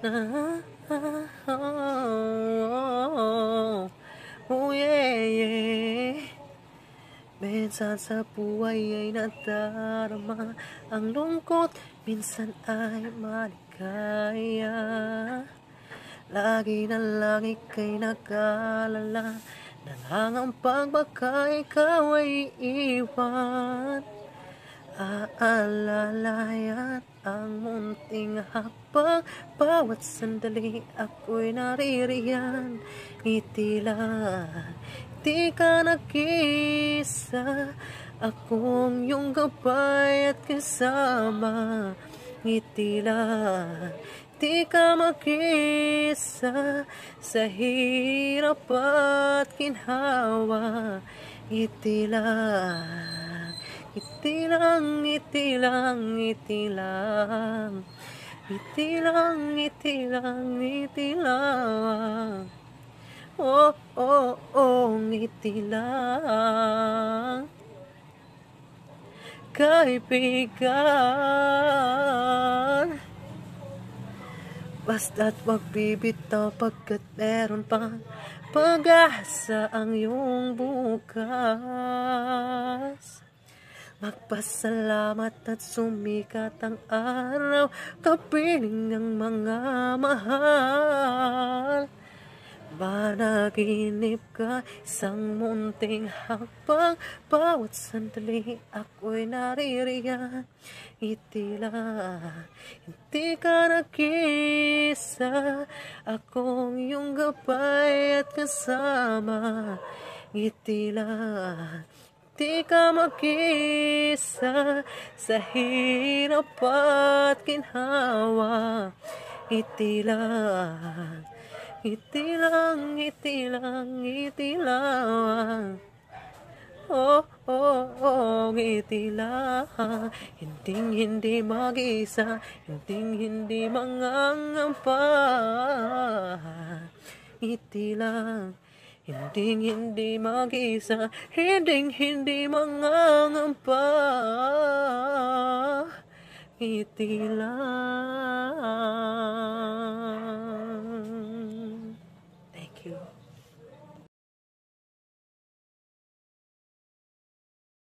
na oh, oh, oh, oh yeah, yeah. Minsan sa buhay ay nadarama Ang lungkot minsan ay maligaya Lagi na lang ika'y nag-alala Nangangambang baka ikaw ay iwan Naaalalayan ang munting hapag Bawat sandali ako'y naririyan Itila, lang, di ka nag-isa Akong iyong gabay at kasama Itila, lang, di ka mag-isa Sa hirap at kinhawa Ngiti lang Itilang, itilang, ngiti Itilang, itilang, lang. Oh, oh, oh, ngiti lang. Kaibigan. Basta't wag bibitaw pagkat meron pa pag-asa ang iyong bukas. Magpasalamat at sumikat ang araw, kapiling ng mga mahal. Managinip ka isang munting hapang Bawat sandali ako'y naririyan Itila, hindi ka nakisa Akong iyong gabay at kasama Itila, lang Di ka mag-isa sa hirap at ginhawa. Ngiti lang, ngiti lang, ngiti lang, ngiti lang. Oh, oh, oh, ngiti lang. Hinding hindi mag-isa, hinding hindi mangangampa. Ngiti lang. Hinding hindi magisa, hindi hindi mangangamba. Ngiti